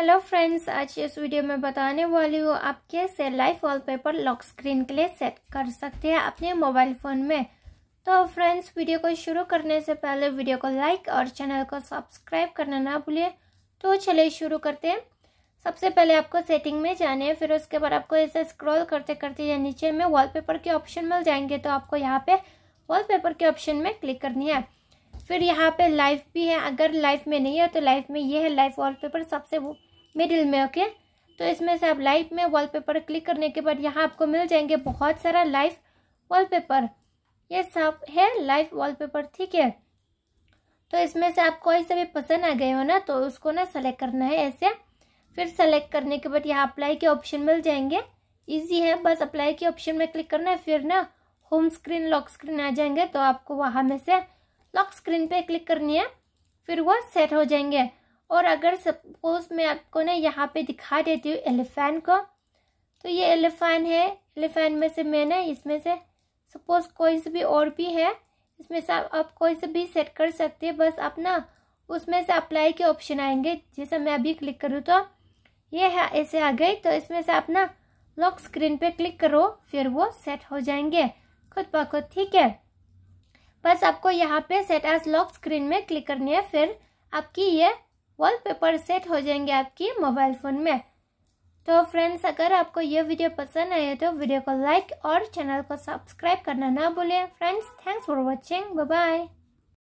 hello friends आज इस video में बताने वाली हूँ आप कैसे लाइव वॉलपेपर लॉक स्क्रीन के लिए सेट कर सकते हैं अपने मोबाइल फ़ोन में तो फ्रेंड्स वीडियो को शुरू करने से पहले वीडियो को लाइक और चैनल को सब्सक्राइब करना ना भूलिए तो चलिए शुरू करते हैं सबसे पहले आपको सेटिंग में जाने है फिर उसके बाद आपको ऐसे स्क्रॉल करते करते या नीचे में वॉलपेपर के ऑप्शन मिल जाएंगे तो आपको यहाँ पे वॉलपेपर के ऑप्शन में क्लिक करनी है फिर यहाँ पे लाइव भी है अगर लाइव में नहीं है तो लाइफ में ये है लाइव वॉलपेपर सबसे वो मिडिल में ओके तो इसमें से आप लाइव में वॉलपेपर क्लिक करने के बाद यहाँ आपको मिल जाएंगे बहुत सारा लाइव वॉलपेपर ये सब है लाइव वॉलपेपर ठीक है तो इसमें से आप कोई से भी पसंद आ गए हो ना तो उसको ना सेलेक्ट करना है ऐसे फिर सेलेक्ट करने के बाद यहाँ अप्लाई के ऑप्शन मिल जाएंगे इजी है बस अप्लाई के ऑप्शन में क्लिक करना है फिर ना होम स्क्रीन लॉक स्क्रीन आ जाएंगे तो आपको वहाँ में से लॉक स्क्रीन पे क्लिक करनी है फिर वो सेट हो जाएंगे और अगर सपोज मैं आपको ना यहाँ पे दिखा देती हूँ एलिफेंट को तो ये एलिफेंट है एलिफेंट में से मैंने इसमें से सपोज कोई से भी और भी है इसमें से आप कोई से भी सेट कर सकते हैं बस आप ना उसमें से अप्लाई के ऑप्शन आएंगे जैसे मैं अभी क्लिक करूँ तो ये है ऐसे आ गई तो इसमें से आप ना लॉक स्क्रीन पे क्लिक करो फिर वो सेट हो जाएंगे खुद ब खुद ठीक है बस आपको यहाँ पे सेट एज लॉक स्क्रीन में क्लिक करनी है फिर आपकी ये वॉलपेपर सेट हो जाएंगे आपकी मोबाइल फ़ोन में तो फ्रेंड्स अगर आपको यह वीडियो पसंद आए तो वीडियो को लाइक और चैनल को सब्सक्राइब करना ना भूलें friends thanks for watching bye